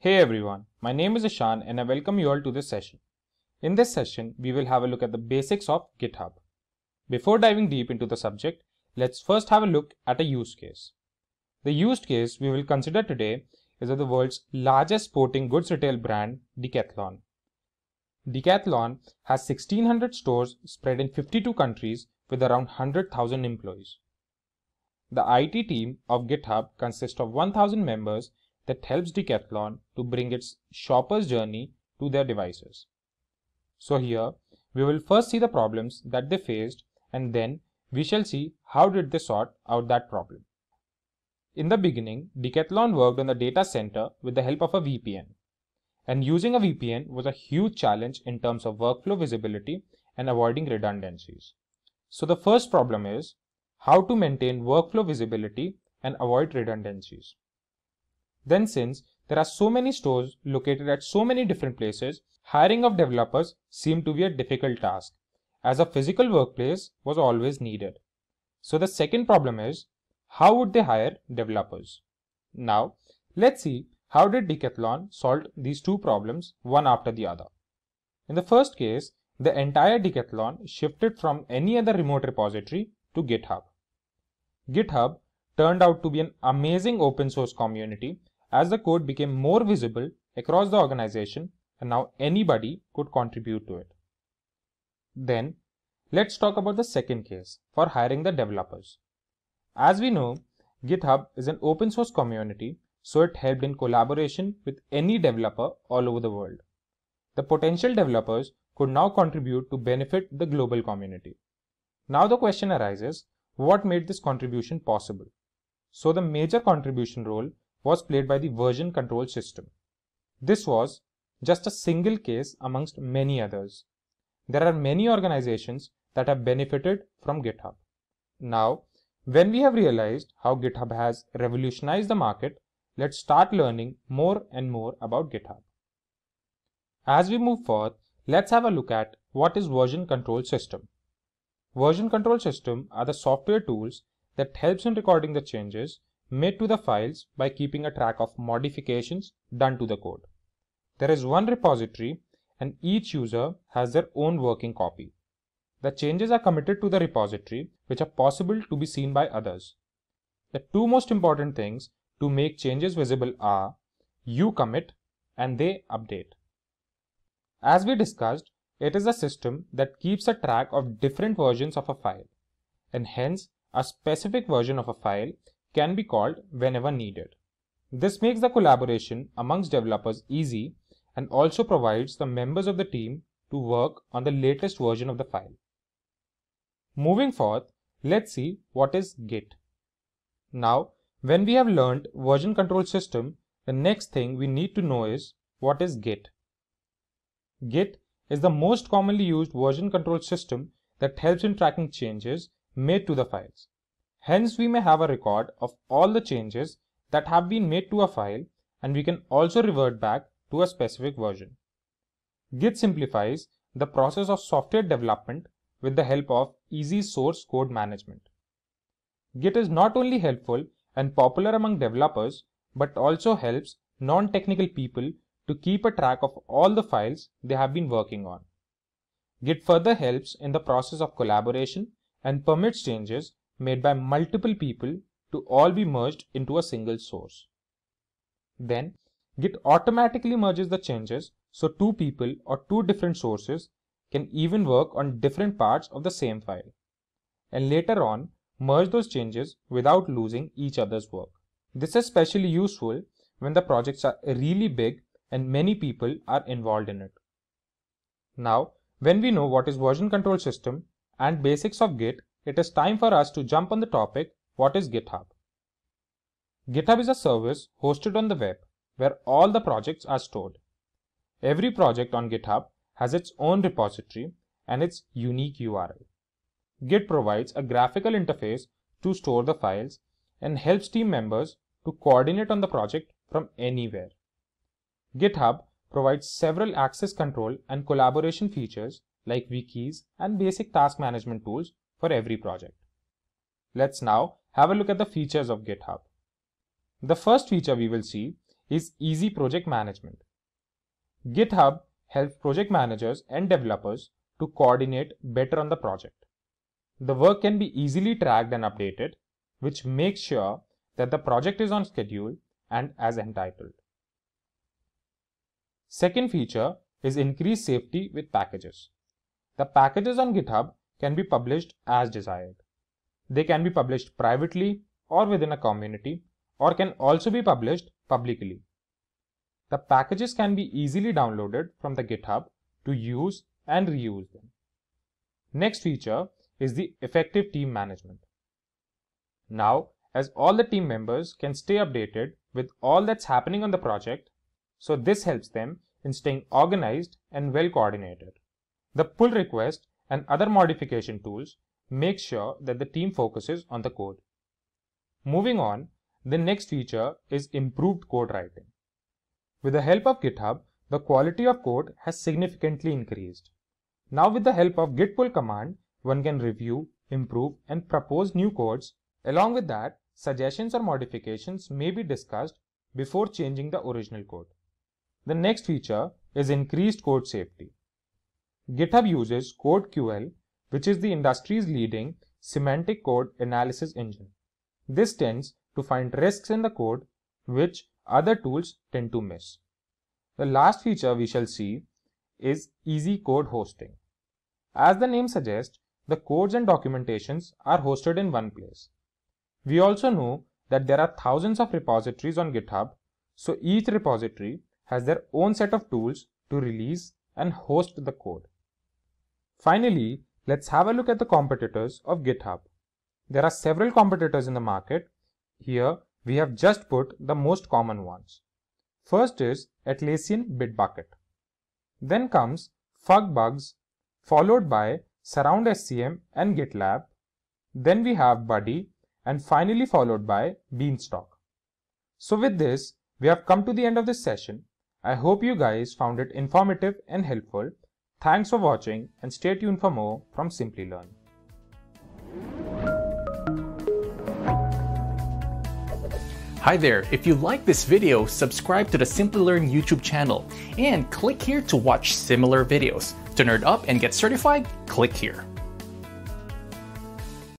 Hey everyone, my name is Ishan and I welcome you all to this session. In this session, we will have a look at the basics of GitHub. Before diving deep into the subject, let's first have a look at a use case. The use case we will consider today is of the world's largest sporting goods retail brand, Decathlon. Decathlon has 1600 stores spread in 52 countries with around 100,000 employees. The IT team of GitHub consists of 1000 members that helps Decathlon to bring its shopper's journey to their devices. So here, we will first see the problems that they faced and then we shall see how did they sort out that problem. In the beginning, Decathlon worked on the data center with the help of a VPN. And using a VPN was a huge challenge in terms of workflow visibility and avoiding redundancies. So the first problem is how to maintain workflow visibility and avoid redundancies. Then since there are so many stores located at so many different places, hiring of developers seemed to be a difficult task as a physical workplace was always needed. So the second problem is how would they hire developers? Now let's see how did decathlon solve these two problems one after the other? In the first case, the entire decathlon shifted from any other remote repository to GitHub. GitHub turned out to be an amazing open source community as the code became more visible across the organization and now anybody could contribute to it. Then, let's talk about the second case for hiring the developers. As we know, GitHub is an open source community so it helped in collaboration with any developer all over the world. The potential developers could now contribute to benefit the global community. Now the question arises, what made this contribution possible? So the major contribution role was played by the version control system. This was just a single case amongst many others. There are many organizations that have benefited from GitHub. Now, when we have realized how GitHub has revolutionized the market, let's start learning more and more about GitHub. As we move forth, let's have a look at what is version control system. Version control system are the software tools that helps in recording the changes made to the files by keeping a track of modifications done to the code. There is one repository and each user has their own working copy. The changes are committed to the repository which are possible to be seen by others. The two most important things to make changes visible are you commit and they update. As we discussed, it is a system that keeps a track of different versions of a file, and hence a specific version of a file can be called whenever needed. This makes the collaboration amongst developers easy and also provides the members of the team to work on the latest version of the file. Moving forth, let's see what is Git. Now, when we have learned version control system, the next thing we need to know is what is Git. Git is the most commonly used version control system that helps in tracking changes made to the files. Hence, we may have a record of all the changes that have been made to a file and we can also revert back to a specific version. Git simplifies the process of software development with the help of easy source code management. Git is not only helpful and popular among developers, but also helps non-technical people to keep a track of all the files they have been working on. Git further helps in the process of collaboration and permits changes made by multiple people to all be merged into a single source. Then, Git automatically merges the changes so two people or two different sources can even work on different parts of the same file. And later on, merge those changes without losing each other's work. This is especially useful when the projects are really big and many people are involved in it. Now, when we know what is version control system and basics of Git, it is time for us to jump on the topic, what is GitHub? GitHub is a service hosted on the web where all the projects are stored. Every project on GitHub has its own repository and its unique URL. Git provides a graphical interface to store the files and helps team members to coordinate on the project from anywhere. GitHub provides several access control and collaboration features like wikis and basic task management tools for every project. Let's now have a look at the features of GitHub. The first feature we will see is easy project management. GitHub helps project managers and developers to coordinate better on the project. The work can be easily tracked and updated, which makes sure that the project is on schedule and as entitled. Second feature is increased safety with packages. The packages on GitHub can be published as desired. They can be published privately or within a community or can also be published publicly. The packages can be easily downloaded from the GitHub to use and reuse them. Next feature is the effective team management. Now, as all the team members can stay updated with all that's happening on the project, so this helps them in staying organized and well coordinated. The pull request and other modification tools make sure that the team focuses on the code. Moving on, the next feature is improved code writing. With the help of GitHub, the quality of code has significantly increased. Now with the help of git pull command, one can review, improve, and propose new codes. Along with that, suggestions or modifications may be discussed before changing the original code. The next feature is increased code safety. GitHub uses CodeQL, which is the industry's leading semantic code analysis engine. This tends to find risks in the code which other tools tend to miss. The last feature we shall see is easy code hosting. As the name suggests, the codes and documentations are hosted in one place. We also know that there are thousands of repositories on GitHub, so each repository has their own set of tools to release and host the code. Finally, let's have a look at the competitors of GitHub. There are several competitors in the market. Here, we have just put the most common ones. First is Atlassian Bitbucket. Then comes Fugbugs, followed by surround SCM and GitLab. Then we have Buddy and finally followed by Beanstalk. So with this, we have come to the end of this session. I hope you guys found it informative and helpful. Thanks for watching and stay tuned for more from Simply Learn. Hi there, if you like this video, subscribe to the Simply Learn YouTube channel and click here to watch similar videos. To nerd up and get certified, click here.